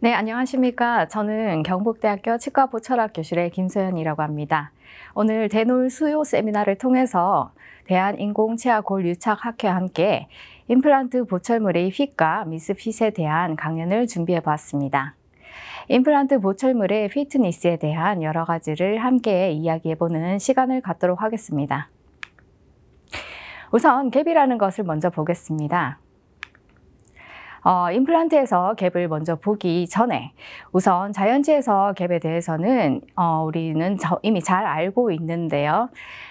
네, 안녕하십니까. 저는 경북대학교 치과보 철학교실의 김소연이라고 합니다. 오늘 대놀 수요 세미나를 통해서 대한인공치아골유착학회와 함께 임플란트 보철물의 핏과 미스핏에 대한 강연을 준비해 보았습니다. 임플란트 보철물의 피트니스에 대한 여러 가지를 함께 이야기해보는 시간을 갖도록 하겠습니다. 우선 갭이라는 것을 먼저 보겠습니다. 어, 임플란트에서 갭을 먼저 보기 전에 우선 자연치에서 갭에 대해서는 어, 우리는 저, 이미 잘 알고 있는데요.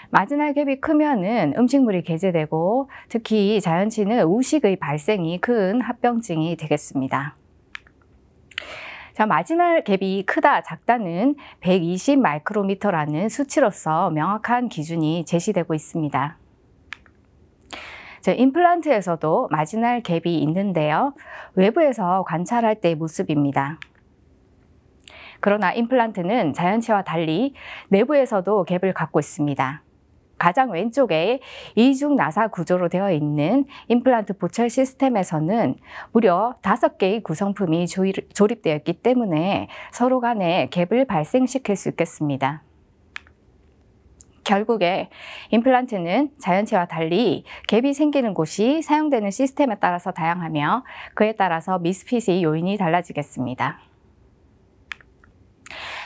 마지막 갭이 크면은 음식물이 개재되고 특히 자연치는 우식의 발생이 큰 합병증이 되겠습니다. 자, 마지막 갭이 크다, 작다는 120 마이크로미터라는 수치로서 명확한 기준이 제시되고 있습니다. 제 임플란트에서도 마지날 갭이 있는데요. 외부에서 관찰할 때의 모습입니다. 그러나 임플란트는 자연체와 달리 내부에서도 갭을 갖고 있습니다. 가장 왼쪽에 이중 나사 구조로 되어 있는 임플란트 보철 시스템에서는 무려 5 개의 구성품이 조립되었기 때문에 서로 간에 갭을 발생시킬 수 있겠습니다. 결국에 임플란트는 자연체와 달리 갭이 생기는 곳이 사용되는 시스템에 따라서 다양하며 그에 따라서 미스핏의 요인이 달라지겠습니다.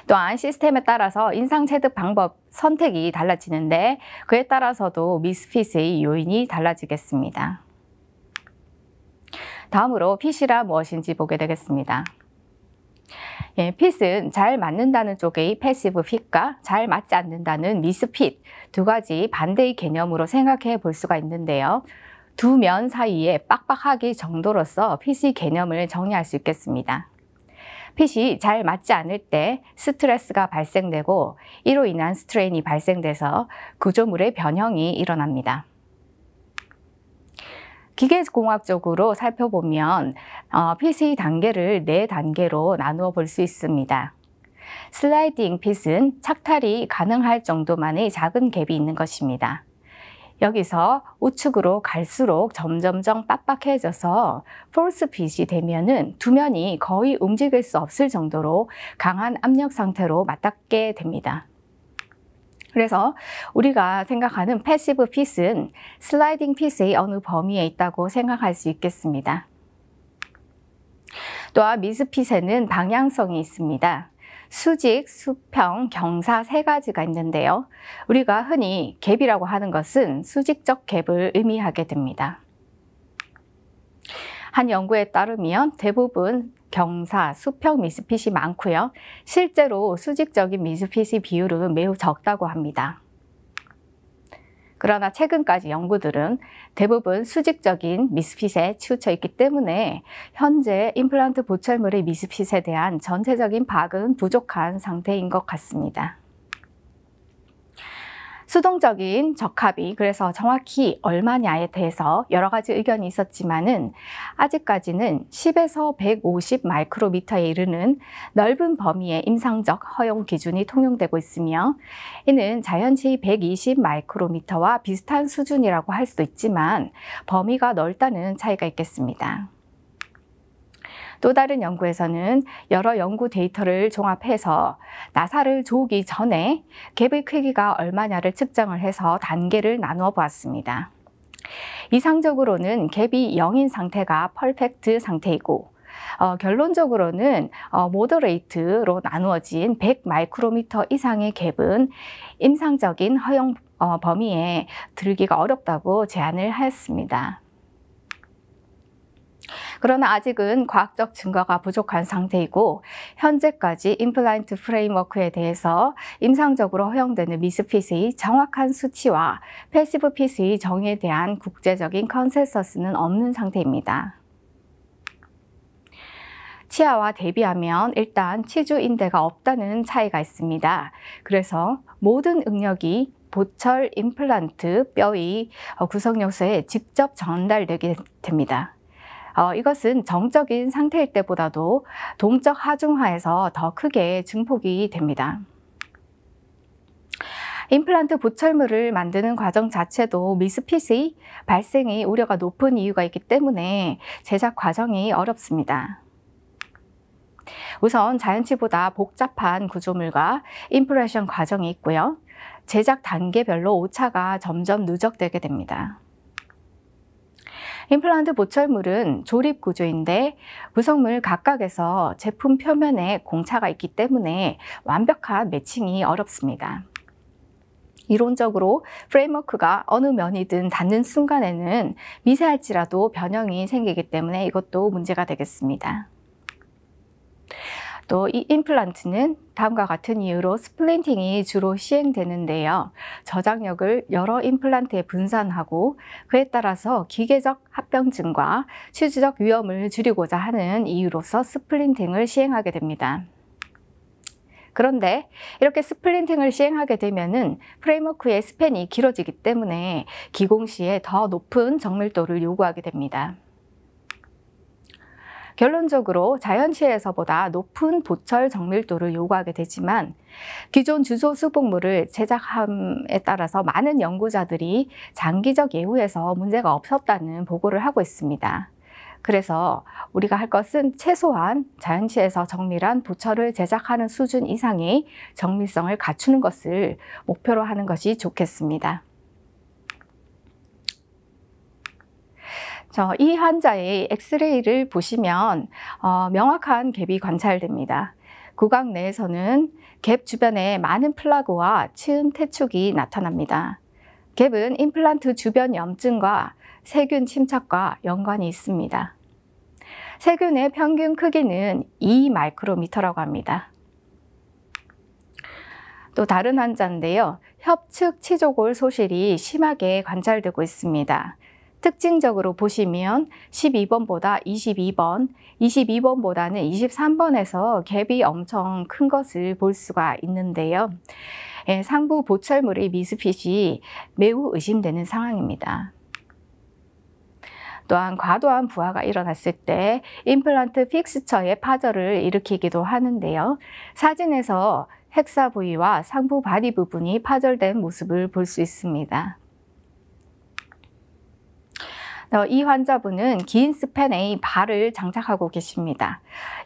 또한 시스템에 따라서 인상 체득 방법 선택이 달라지는데 그에 따라서도 미스핏의 요인이 달라지겠습니다. 다음으로 핏이란 무엇인지 보게 되겠습니다. 예, 핏은 잘 맞는다는 쪽의 패시브 핏과 잘 맞지 않는다는 미스핏 두 가지 반대의 개념으로 생각해 볼 수가 있는데요. 두 면 사이에 빡빡하기 정도로서 핏의 개념을 정리할수 있겠습니다. 핏이 잘 맞지 않을 때 스트레스가 발생되고 이로 인한 스트레인이 발생돼서 구조물의 변형이 일어납니다. 기계공학적으로 살펴보면 PC 어, 단계를 네 단계로 나누어 볼 수 있습니다. 슬라이딩 핏은 착탈이 가능할 정도만의 작은 갭이 있는 것입니다. 여기서 우측으로 갈수록 점점점 빡빡해져서 폴스 핏이 되면은 두면이 거의 움직일 수 없을 정도로 강한 압력 상태로 맞닿게 됩니다. 그래서 우리가 생각하는 패시브 핏은 슬라이딩 핏의 어느 범위에 있다고 생각할 수 있겠습니다. 또한 미스핏에는 방향성이 있습니다. 수직, 수평, 경사 세 가지가 있는데요. 우리가 흔히 갭이라고 하는 것은 수직적 갭을 의미하게 됩니다. 한 연구에 따르면 대부분 경사, 수평 미스핏이 많고요. 실제로 수직적인 미스핏의 비율은 매우 적다고 합니다. 그러나 최근까지 연구들은 대부분 수직적인 미스핏에 치우쳐 있기 때문에 현재 임플란트 보철물의 미스핏에 대한 전체적인 박은 부족한 상태인 것 같습니다. 수동적인 적합이 그래서 정확히 얼마냐에 대해서 여러 가지 의견이 있었지만은 아직까지는 10에서 150 마이크로미터에 이르는 넓은 범위의 임상적 허용 기준이 통용되고 있으며 이는 자연치 120 마이크로미터와 비슷한 수준이라고 할 수도 있지만 범위가 넓다는 차이가 있겠습니다. 또 다른 연구에서는 여러 연구 데이터를 종합해서 나사를 조기 전에 갭의 크기가 얼마냐를 측정을 해서 단계를 나누어 보았습니다. 이상적으로는 갭이 0인 상태가 퍼펙트 상태이고 어, 결론적으로는 어, 모더레이트로 나누어진 100 마이크로미터 이상의 갭은 임상적인 허용 어, 범위에 들기가 어렵다고 제안을 하였습니다. 그러나 아직은 과학적 증거가 부족한 상태이고 현재까지 임플란트 프레임워크에 대해서 임상적으로 허용되는 미스핏의 정확한 수치와 패시브 핏의 정의에 대한 국제적인 컨센서스는 없는 상태입니다. 치아와 대비하면 일단 치주 인대가 없다는 차이가 있습니다. 그래서 모든 응력이 보철 임플란트 뼈의 어, 구성 요소에 직접 전달되게 됩니다. 어, 이것은 정적인 상태일 때보다도 동적 하중화에서 더 크게 증폭이 됩니다. 임플란트 보철물을 만드는 과정 자체도 미스핏의 발생이 우려가 높은 이유가 있기 때문에 제작 과정이 어렵습니다. 우선 자연치보다 복잡한 구조물과 인플레션 과정이 있고요. 제작 단계별로 오차가 점점 누적되게 됩니다. 임플란트 보철물은 조립 구조인데 구성물 각각에서 제품 표면에 공차가 있기 때문에 완벽한 매칭이 어렵습니다. 이론적으로 프레임워크가 어느 면이든 닿는 순간에는 미세할지라도 변형이 생기기 때문에 이것도 문제가 되겠습니다. 또이 임플란트는 다음과 같은 이유로 스플린팅이 주로 시행되는데요. 저장력을 여러 임플란트에 분산하고 그에 따라서 기계적 합병증과 치주적 위험을 줄이고자 하는 이유로서 스플린팅을 시행하게 됩니다. 그런데 이렇게 스플린팅을 시행하게 되면은 프레임워크의 스팬이 길어지기 때문에 기공 시에 더 높은 정밀도를 요구하게 됩니다. 결론적으로 자연시에서보다 높은 보철 정밀도를 요구하게 되지만 기존 주소 수복물을 제작함에 따라서 많은 연구자들이 장기적 예후에서 문제가 없었다는 보고를 하고 있습니다. 그래서 우리가 할 것은 최소한 자연시에서 정밀한 도처를 제작하는 수준 이상의 정밀성을 갖추는 것을 목표로 하는 것이 좋겠습니다. 저이 환자의 엑스레이를 보시면 어, 명확한 갭이 관찰됩니다. 구강 내에서는 갭 주변에 많은 플라그와 치음 태축이 나타납니다. 갭은 임플란트 주변 염증과 세균 침착과 연관이 있습니다. 세균의 평균 크기는 2 마이크로미터라고 합니다. 또 다른 환자인데요. 협측 치조골 소실이 심하게 관찰되고 있습니다. 특징적으로 보시면 12번보다 22번, 22번보다는 23번에서 갭이 엄청 큰 것을 볼 수가 있는데요. 예, 상부 보철물의 미스핏이 매우 의심되는 상황입니다. 또한 과도한 부하가 일어났을 때 임플란트 픽스처의 파절을 일으키기도 하는데요. 사진에서 핵사 부위와 상부 바디 부분이 파절된 모습을 볼 수 있습니다. 어, 이 환자분은 긴 스팬에 발을 장착하고 계십니다.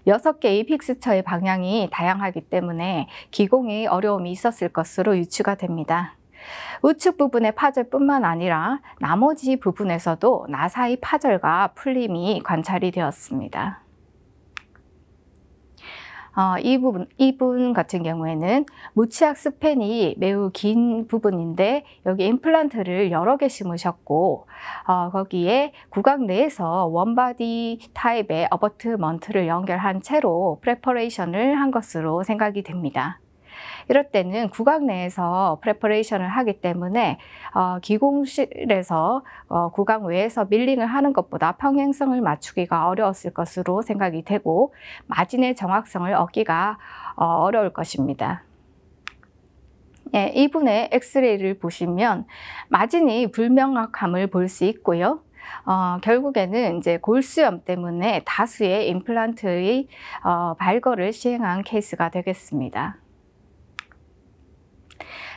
6개의 픽스처의 방향이 다양하기 때문에 기공에 어려움이 있었을 것으로 유추가 됩니다. 우측 부분의 파절뿐만 아니라 나머지 부분에서도 나사의 파절과 풀림이 관찰이 되었습니다. 어, 이 부분, 이 분 같은 경우에는 무치악 스팬이 매우 긴 부분인데 여기 임플란트를 여러 개 심으셨고 어, 거기에 구강 내에서 원바디 타입의 어버트먼트를 연결한 채로 프레퍼레이션을 한 것으로 생각이 됩니다. 이럴 때는 국악 내에서 프레퍼레이션을 하기 때문에 어, 기공실에서 어, 구강 외에서 밀링을 하는 것보다 평행성을 맞추기가 어려웠을 것으로 생각이 되고 마진의 정확성을 얻기가 어, 어려울 것입니다. 예, 이분의 엑스레이를 보시면 마진이 불명확함을 볼 수 있고요. 어, 결국에는 이제 골수염 때문에 다수의 임플란트의 어, 발거를 시행한 케이스가 되겠습니다.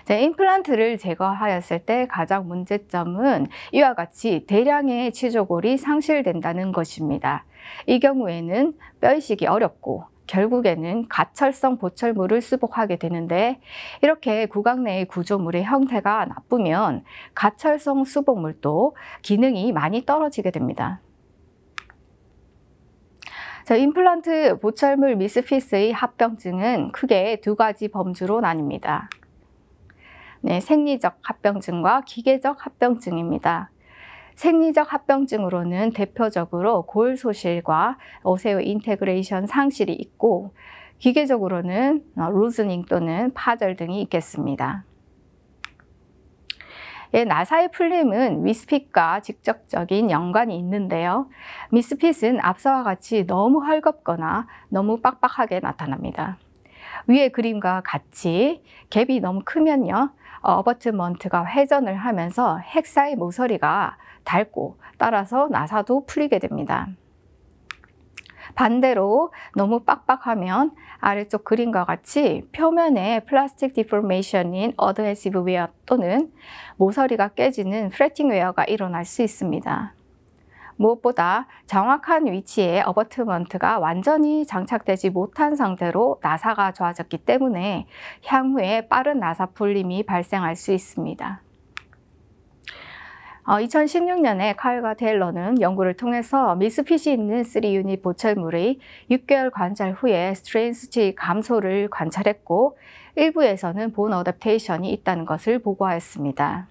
네, 임플란트를 제거하였을 때 가장 문제점은 이와 같이 대량의 치조골이 상실된다는 것입니다. 이 경우에는 뼈 이식이 어렵고 결국에는 가철성 보철물을 수복하게 되는데 이렇게 구강 내의 구조물의 형태가 나쁘면 가철성 수복물도 기능이 많이 떨어지게 됩니다. 자, 임플란트 보철물 미스피스의 합병증은 크게 두 가지 범주로 나뉩니다. 네, 생리적 합병증과 기계적 합병증입니다. 생리적 합병증으로는 대표적으로 골 소실과 오세오 인테그레이션 상실이 있고 기계적으로는 루즈닝 어, 또는 파절 등이 있겠습니다. 예, 나사의 풀림은 미스핏과 직접적인 연관이 있는데요. 미스핏은 앞서와 같이 너무 헐겁거나 너무 빡빡하게 나타납니다. 위의 그림과 같이 갭이 너무 크면요. 어, 어버트 먼트가 회전을 하면서 핵사의 모서리가 닳고 따라서 나사도 풀리게 됩니다. 반대로 너무 빡빡하면 아래쪽 그림과 같이 표면에 플라스틱 디포메이션인 어드헤시브 웨어 또는 모서리가 깨지는 프레팅 웨어가 일어날 수 있습니다. 무엇보다 정확한 위치에 어버트먼트가 완전히 장착되지 못한 상태로 나사가 좋아졌기 때문에 향후에 빠른 나사 풀림이 발생할 수 있습니다. 2016년에 어, 카일과 테일러는 연구를 통해서 미스핏이 있는 3유닛 보철물의 6개월 관찰 후에 스트레인 수치 감소를 관찰했고 일부에서는 본 어댑테이션이 있다는 것을 보고하였습니다.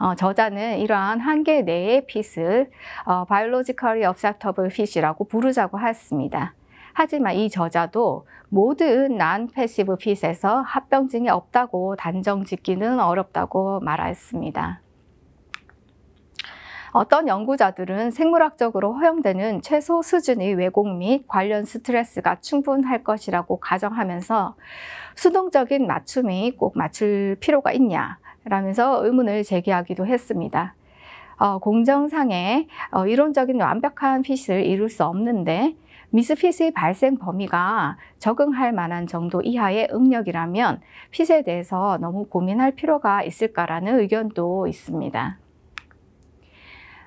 어, 저자는 이러한 한계 내의 핏을 어, biologically acceptable fit이라고 부르자고 했습니다. 하지만 이 저자도 모든 난 패시브 핏에서 합병증이 없다고 단정 짓기는 어렵다고 말하였습니다. 어떤 연구자들은 생물학적으로 허용되는 최소 수준의 왜곡 및 관련 스트레스가 충분할 것이라고 가정하면서 수동적인 맞춤이 꼭 맞출 필요가 있냐 라면서 의문을 제기하기도 했습니다. 어, 공정상의 어, 이론적인 완벽한 핏을 이룰 수 없는데 미스핏의 발생 범위가 적응할 만한 정도 이하의 응력이라면 핏에 대해서 너무 고민할 필요가 있을까라는 의견도 있습니다.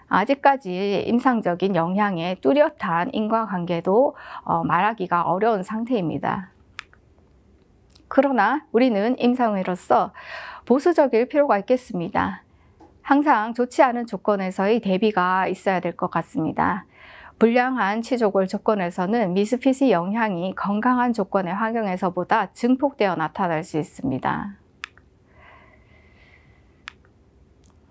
아직까지 임상적인 영향의 뚜렷한 인과관계도 어, 말하기가 어려운 상태입니다. 그러나 우리는 임상회로서 보수적일 필요가 있겠습니다. 항상 좋지 않은 조건에서의 대비가 있어야 될 것 같습니다. 불량한 치조골 조건에서는 미스핏의 영향이 건강한 조건의 환경에서보다 증폭되어 나타날 수 있습니다.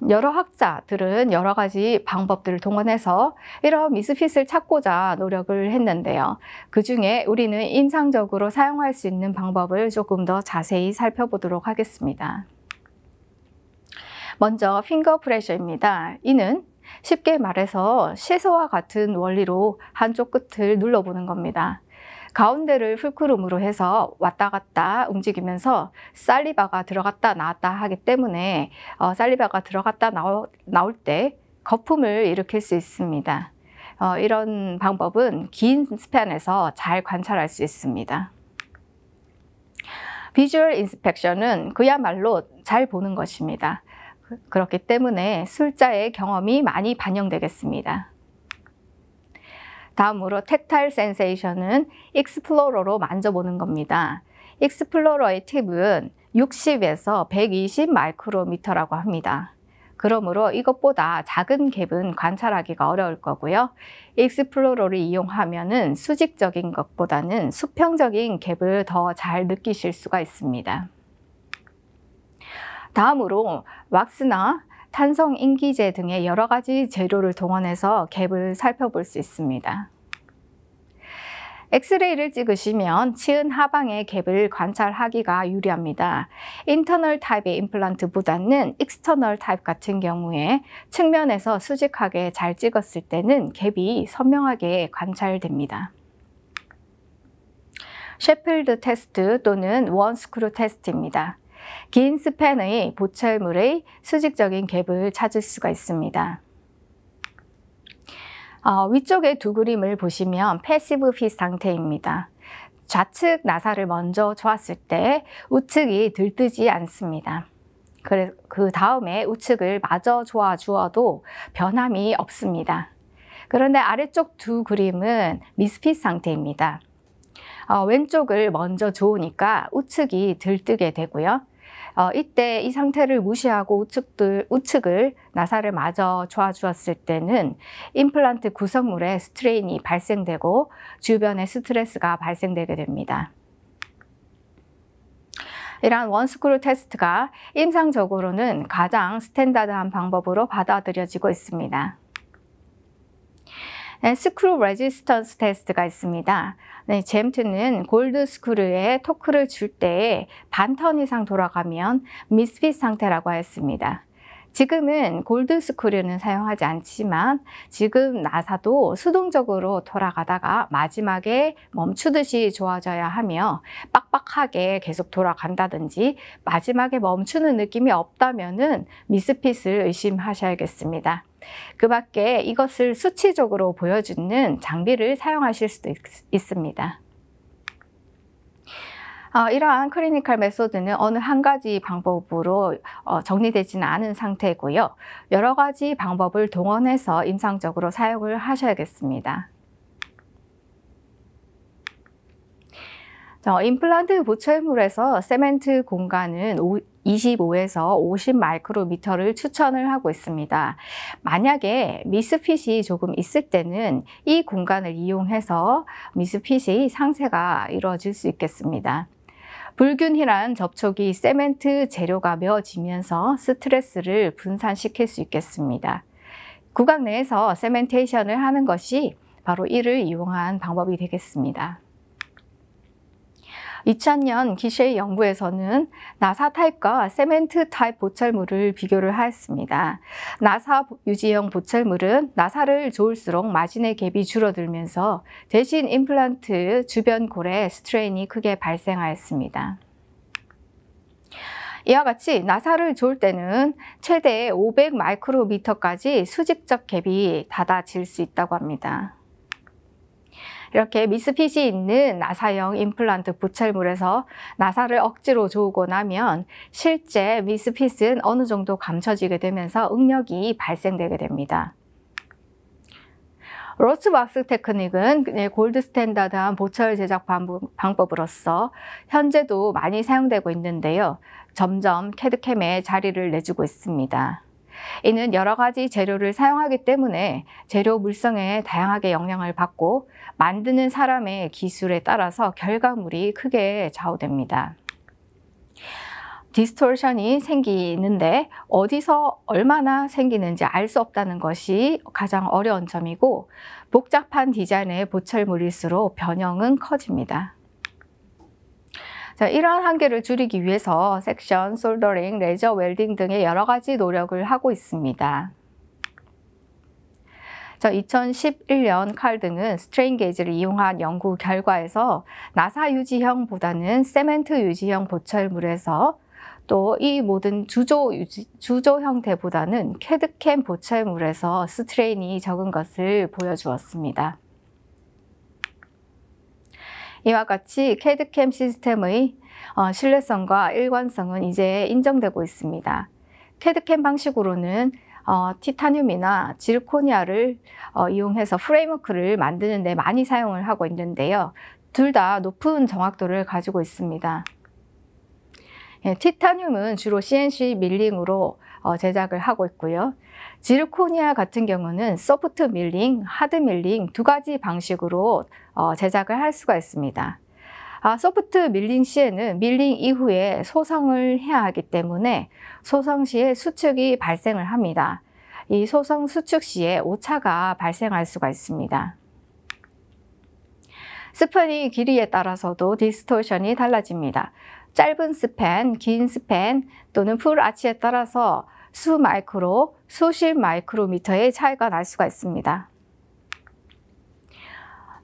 여러 학자들은 여러 가지 방법들을 동원해서 이런 미스핏을 찾고자 노력을 했는데요. 그 중에 우리는 인상적으로 사용할 수 있는 방법을 조금 더 자세히 살펴보도록 하겠습니다. 먼저 핑거 프레셔입니다. 이는 쉽게 말해서 시소와 같은 원리로 한쪽 끝을 눌러보는 겁니다. 가운데를 풀크룸으로 해서 왔다 갔다 움직이면서 살리바가 들어갔다 나왔다 하기 때문에 어, 살리바가 들어갔다 나오, 나올 때 거품을 일으킬 수 있습니다. 어, 이런 방법은 긴 스팬에서 잘 관찰할 수 있습니다. 비주얼 인스펙션은 그야말로 잘 보는 것입니다. 그렇기 때문에 술자의 경험이 많이 반영되겠습니다. 다음으로 텍타일 센세이션은 익스플로러로 만져보는 겁니다. 익스플로러의 팁은 60에서 120 마이크로미터라고 합니다. 그러므로 이것보다 작은 갭은 관찰하기가 어려울 거고요. 익스플로러를 이용하면 수직적인 것보다는 수평적인 갭을 더 잘 느끼실 수가 있습니다. 다음으로 왁스나 탄성 인기제 등의 여러 가지 재료를 동원해서 갭을 살펴볼 수 있습니다. 엑스레이를 찍으시면 치은 하방의 갭을 관찰하기가 유리합니다. 인터널 타입의 임플란트보다는 익스터널 타입 같은 경우에 측면에서 수직하게 잘 찍었을 때는 갭이 선명하게 관찰됩니다. 셰필드 테스트 또는 원스크루 테스트입니다. 긴 스팬의 보철물의 수직적인 갭을 찾을 수가 있습니다. 어, 위쪽에두 그림을 보시면 패시브 핏 상태입니다. 좌측 나사를 먼저 조았을 때 우측이 들뜨지 않습니다. 그그 다음에 우측을 마저 조아 주어도 변함이 없습니다. 그런데 아래쪽 두 그림은 미스핏 상태입니다. 어, 왼쪽을 먼저 조으니까 우측이 들뜨게 되고요. 어, 이때 이 상태를 무시하고 우측들, 우측을 나사를 마저 조아주었을 때는 임플란트 구성물에 스트레인이 발생되고 주변에 스트레스가 발생되게 됩니다. 이러한 원스크루 테스트가 임상적으로는 가장 스탠다드한 방법으로 받아들여지고 있습니다. 스크루 레지스턴스 테스트가 있습니다. 네, 젬트는 골드 스크루에 토크를 줄 때에 반턴 이상 돌아가면 미스핏 상태라고 하습니다 지금은 골드 스크류는 사용하지 않지만 지금 나사도 수동적으로 돌아가다가 마지막에 멈추듯이 좋아져야 하며 빡빡하게 계속 돌아간다든지 마지막에 멈추는 느낌이 없다면은 미스핏을 의심하셔야겠습니다. 그 밖에 이것을 수치적으로 보여주는 장비를 사용하실 수도 있, 있습니다. 어, 이러한 클리니컬 메소드는 어느 한 가지 방법으로 어, 정리되지는 않은 상태고요. 여러 가지 방법을 동원해서 임상적으로 사용을 하셔야겠습니다. 어, 임플란트 보철물에서 세멘트 공간은 25에서 50 마이크로미터를 추천을 하고 있습니다. 만약에 미스핏이 조금 있을 때는 이 공간을 이용해서 미스핏이 상세가 이루어질 수 있겠습니다. 불균일한 접촉이 세멘트 재료가 메어지면서 스트레스를 분산시킬 수 있겠습니다. 구강 내에서 세멘테이션을 하는 것이 바로 이를 이용한 방법이 되겠습니다. 2000년 기쉐이 연구에서는 나사 타입과 세멘트 타입 보철물을 비교를 하였습니다. 나사 유지형 보철물은 나사를 좋을수록 마진의 갭이 줄어들면서 대신 임플란트 주변 골에 스트레인이 크게 발생하였습니다. 이와 같이 나사를 조을 때는 최대 500 마이크로미터까지 수직적 갭이 닫아질 수 있다고 합니다. 이렇게 미스핏이 있는 나사형 임플란트 부철물에서 나사를 억지로 조우고 나면 실제 미스핏은 어느 정도 감춰지게 되면서 응력이 발생되게 됩니다. 로스왁스 테크닉은 네, 골드 스탠다드한 보철 제작 방법으로서 현재도 많이 사용되고 있는데요. 점점 캐드캠에 자리를 내주고 있습니다. 이는 여러 가지 재료를 사용하기 때문에 재료 물성에 다양하게 영향을 받고 만드는 사람의 기술에 따라서 결과물이 크게 좌우됩니다. 디스톨션이 생기는데 어디서 얼마나 생기는지 알 수 없다는 것이 가장 어려운 점이고 복잡한 디자인의 보철물일수록 변형은 커집니다. 자, 이러한 한계를 줄이기 위해서 섹션, 솔더링, 레저 웰딩 등의 여러 가지 노력을 하고 있습니다. 자, 2011년 칼 등은 스트레인 게이지를 이용한 연구 결과에서 나사 유지형보다는 세멘트 유지형 보철물에서 또 이 모든 주조, 유지, 주조 형태보다는 캐드캠 보철물에서 스트레인이 적은 것을 보여주었습니다. 이와 같이 캐드캠 시스템의 어, 신뢰성과 일관성은 이제 인정되고 있습니다. 캐드캠 방식으로는 어, 티타늄이나 지르코니아를 어, 이용해서 프레임워크를 만드는 데 많이 사용을 하고 있는데요. 둘 다 높은 정확도를 가지고 있습니다. 예, 티타늄은 주로 CNC 밀링으로 어, 제작을 하고 있고요. 지르코니아 같은 경우는 소프트 밀링, 하드 밀링 두 가지 방식으로 어, 제작을 할 수가 있습니다. 아, 소프트 밀링 시에는 밀링 이후에 소성을 해야 하기 때문에 소성 시에 수축이 발생을 합니다. 이 소성 수축 시에 오차가 발생할 수가 있습니다. 스팬의 길이에 따라서도 디스토션이 달라집니다. 짧은 스팬, 긴 스팬 또는 풀 아치에 따라서 수 마이크로, 수십 마이크로미터의 차이가 날 수가 있습니다.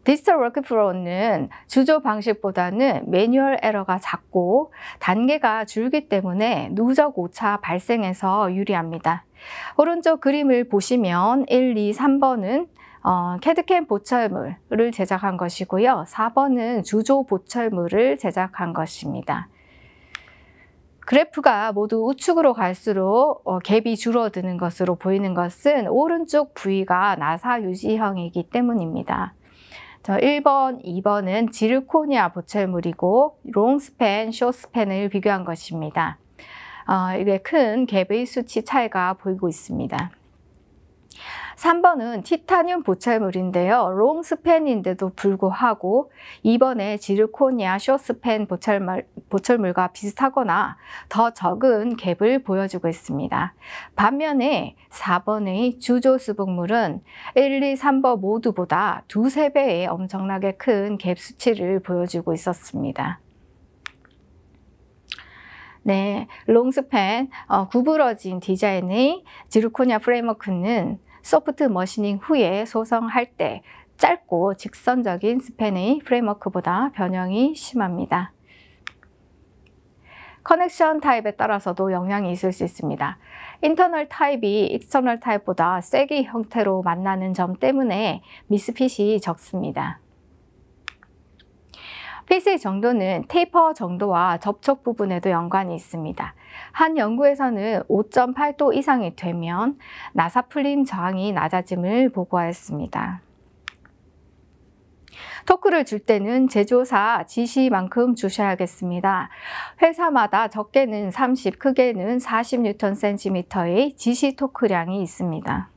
디지털 워크프로는 주조 방식보다는 매뉴얼 에러가 작고 단계가 줄기 때문에 누적 오차 발생에서 유리합니다. 오른쪽 그림을 보시면 1, 2, 3번은 어, 캐드캠 보철물을 제작한 것이고요. 4번은 주조 보철물을 제작한 것입니다. 그래프가 모두 우측으로 갈수록 어, 갭이 줄어드는 것으로 보이는 것은 오른쪽 부위가 나사 유지형이기 때문입니다. 1번, 2번은 지르코니아 보철물이고 롱스팬, 쇼스팬을 비교한 것입니다. 어, 이게 큰 갭의 수치 차이가 보이고 있습니다. 3번은 티타늄 보철물인데요. 롱 스팬인데도 불구하고 2번의 지르코니아 쇼스팬 보철물, 보철물과 비슷하거나 더 적은 갭을 보여주고 있습니다. 반면에 4번의 주조수복물은 1, 2, 3번 모두보다 두세 배의 엄청나게 큰 갭 수치를 보여주고 있었습니다. 네, 롱스팬 어, 구부러진 디자인의 지르코니아 프레임워크는 소프트 머신닝 후에 소성할 때 짧고 직선적인 스팬의 프레임워크보다 변형이 심합니다. 커넥션 타입에 따라서도 영향이 있을 수 있습니다. 인터널 타입이 익스터널 타입보다 세기 형태로 만나는 점 때문에 미스핏이 적습니다. 핏의 정도는 테이퍼 정도와 접촉 부분에도 연관이 있습니다. 한 연구에서는 5.8도 이상이 되면 나사풀림 저항이 낮아짐을 보고하였습니다. 토크를 줄 때는 제조사 지시만큼 주셔야겠습니다. 회사마다 적게는 30, 크게는 40 뉴턴 센티미터의 지시 토크량이 있습니다.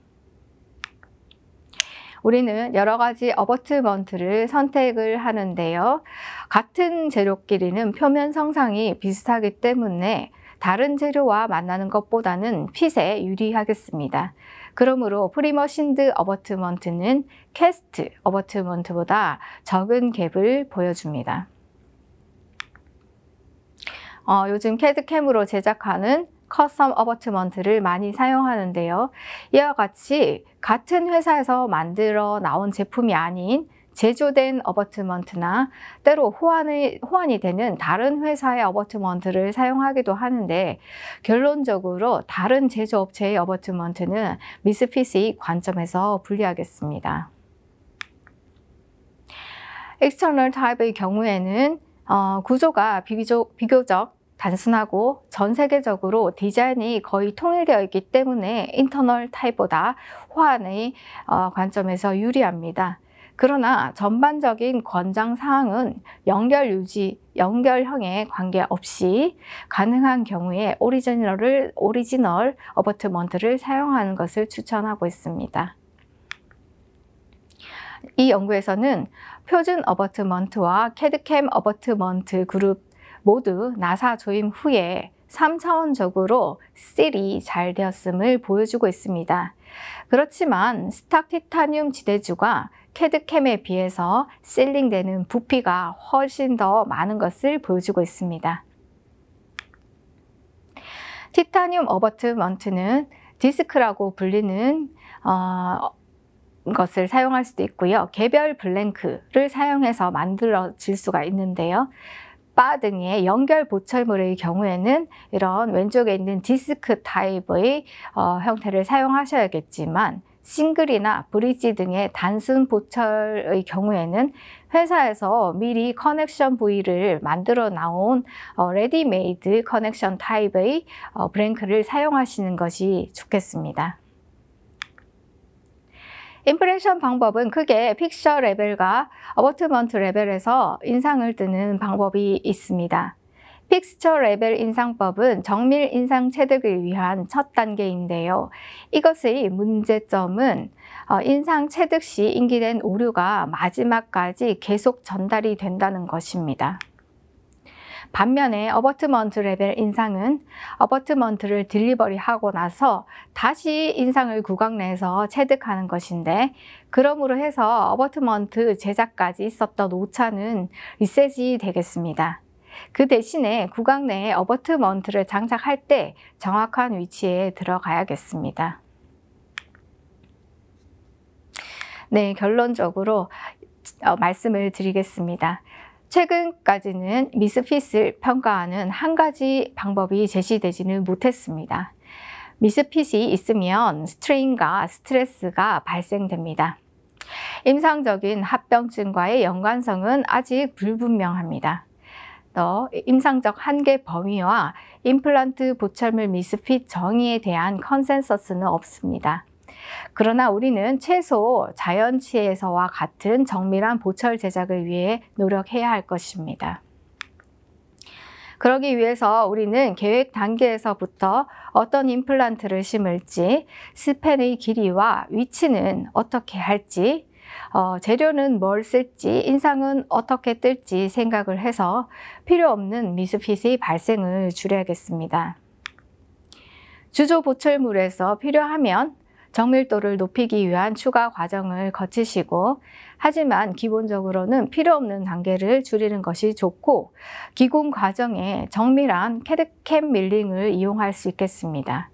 우리는 여러 가지 어버트먼트를 선택을 하는데요. 같은 재료끼리는 표면 성상이 비슷하기 때문에 다른 재료와 만나는 것보다는 핏에 유리하겠습니다. 그러므로 프리머신드 어버트먼트는 캐스트 어버트먼트보다 적은 갭을 보여줍니다. 어, 요즘 캐드캠으로 제작하는 커썸 어버트먼트를 많이 사용하는데요. 이와 같이 같은 회사에서 만들어 나온 제품이 아닌 제조된 어버트먼트나 때로 호환이, 호환이 되는 다른 회사의 어버트먼트를 사용하기도 하는데 결론적으로 다른 제조업체의 어버트먼트는 미스핏의 관점에서 분리하겠습니다. 엑스터널 타입의 경우에는 어, 구조가 비교적, 비교적 단순하고 전 세계적으로 디자인이 거의 통일되어 있기 때문에 인터널 타입보다 호환의 어, 관점에서 유리합니다. 그러나 전반적인 권장 사항은 연결 유지, 연결형에 관계없이 가능한 경우에 오리지널을, 오리지널 어버트먼트를 사용하는 것을 추천하고 있습니다. 이 연구에서는 표준 어버트먼트와 캐드캠 어버트먼트 그룹 모두 나사 조임 후에 3차원적으로 씰이 잘 되었음을 보여주고 있습니다. 그렇지만 스탁 티타늄 지대주가 캐드캠에 비해서 실링되는 부피가 훨씬 더 많은 것을 보여주고 있습니다. 티타늄 어버트먼트는 디스크라고 불리는 어, 것을 사용할 수도 있고요. 개별 블랭크를 사용해서 만들어질 수가 있는데요. 바 등의 연결 보철물의 경우에는 이런 왼쪽에 있는 디스크 타입의 어, 형태를 사용하셔야겠지만 싱글이나 브릿지 등의 단순 보철의 경우에는 회사에서 미리 커넥션 부위를 만들어 나온 어, 레디메이드 커넥션 타입의 어, 브랭크를 사용하시는 것이 좋겠습니다. 인플레이션 방법은 크게 픽셔 레벨과 어버트먼트 레벨에서 인상을 뜨는 방법이 있습니다. 픽스처 레벨 인상법은 정밀 인상 체득을 위한 첫 단계인데요. 이것의 문제점은 어, 인상 체득 시 인기된 오류가 마지막까지 계속 전달이 된다는 것입니다. 반면에 어버트먼트 레벨 인상은 어버트먼트를 딜리버리하고 나서 다시 인상을 구강 내에서 체득하는 것인데 그러므로 해서 어버트먼트 제작까지 있었던 오차는 리셋이 되겠습니다. 그 대신에 구강 내에 어버트먼트를 장착할 때 정확한 위치에 들어가야겠습니다. 네, 결론적으로 어, 말씀을 드리겠습니다. 최근까지는 미스핏을 평가하는 한 가지 방법이 제시되지는 못했습니다. 미스핏이 있으면 스트레인과 스트레스가 발생됩니다. 임상적인 합병증과의 연관성은 아직 불분명합니다. 또 임상적 한계 범위와 임플란트 보철물 미스핏 정의에 대한 컨센서스는 없습니다. 그러나 우리는 최소 자연치에서와 같은 정밀한 보철 제작을 위해 노력해야 할 것입니다. 그러기 위해서 우리는 계획 단계에서부터 어떤 임플란트를 심을지, 스펜의 길이와 위치는 어떻게 할지, 어, 재료는 뭘 쓸지, 인상은 어떻게 뜰지 생각을 해서 필요 없는 미스핏의 발생을 줄여야겠습니다. 주조 보철물에서 필요하면 정밀도를 높이기 위한 추가 과정을 거치시고 하지만 기본적으로는 필요 없는 단계를 줄이는 것이 좋고 기공 과정에 정밀한 캐드캠 밀링을 이용할 수 있겠습니다.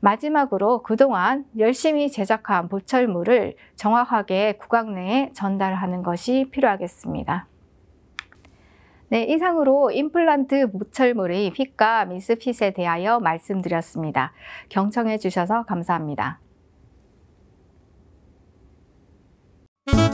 마지막으로 그동안 열심히 제작한 보철물을 정확하게 구각 내에 전달하는 것이 필요하겠습니다. 네, 이상으로 임플란트 모철물의 핏과 미스핏에 대하여 말씀드렸습니다. 경청해 주셔서 감사합니다. thank you